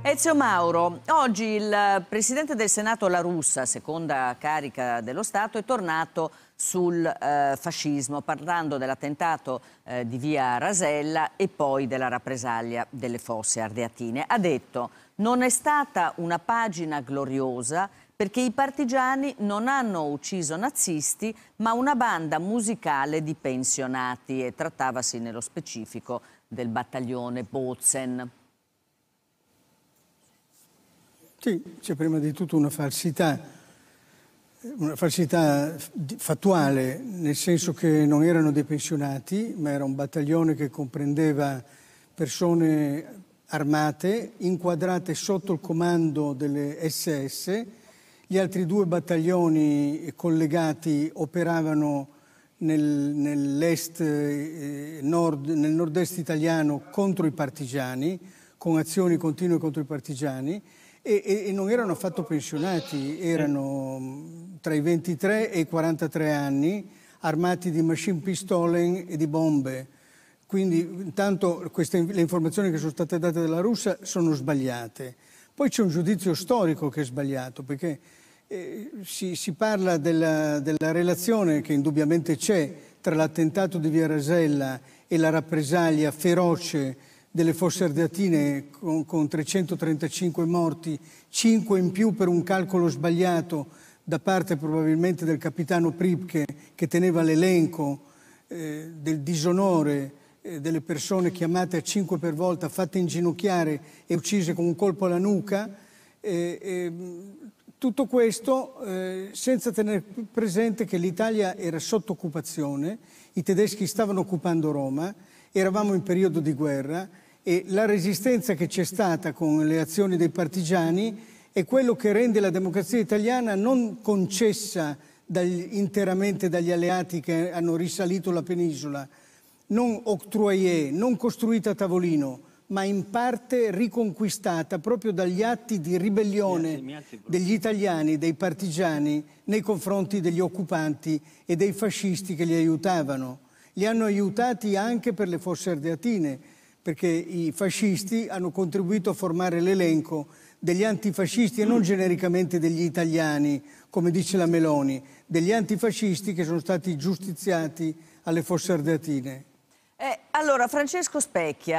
Ezio Mauro, oggi il presidente del Senato La Russa, seconda carica dello Stato, è tornato sul eh, fascismo, parlando dell'attentato eh, di via Rasella e poi della rappresaglia delle fosse ardeatine. Ha detto: Non è stata una pagina gloriosa perché i partigiani non hanno ucciso nazisti, ma una banda musicale di pensionati, e trattavasi nello specifico del battaglione Bozen. Sì, c'è prima di tutto una falsità, una falsità fattuale, nel senso che non erano dei pensionati, ma era un battaglione che comprendeva persone armate inquadrate sotto il comando delle SS, gli altri due battaglioni collegati operavano nel, nell'est eh, nord, nel nord-est italiano contro i partigiani, con azioni continue contro i partigiani e, e, non erano affatto pensionati, erano mm, tra i 23 e i 43 anni, armati di machine pistolen e di bombe. Quindi intanto queste, le informazioni che sono state date dalla Russia sono sbagliate. Poi c'è un giudizio storico che è sbagliato, perché eh, si, si, parla della, della relazione che indubbiamente c'è tra l'attentato di Via Rasella e la rappresaglia feroce delle fosse ardeatine con, con 335 morti, 5 in più per un calcolo sbagliato da parte probabilmente del capitano Pripke che teneva l'elenco eh, del disonore eh, delle persone chiamate a 5 per volta, fatte inginocchiare e uccise con un colpo alla nuca. Eh, ehm, tutto questo eh, senza tenere presente che l'Italia era sotto occupazione, i tedeschi stavano occupando Roma eravamo in periodo di guerra e la resistenza che c'è stata con le azioni dei partigiani è quello che rende la democrazia italiana non concessa dagli, interamente dagli alleati che hanno risalito la penisola, non octroyée, non costruita a tavolino, ma in parte riconquistata proprio dagli atti di ribellione degli italiani, dei partigiani nei confronti degli occupanti e dei fascisti che li aiutavano li hanno aiutati anche per le fosse ardeatine, perché i fascisti hanno contribuito a formare l'elenco degli antifascisti e non genericamente degli italiani, come dice la Meloni, degli antifascisti che sono stati giustiziati alle fosse ardeatine. Eh, allora, Francesco Specchia.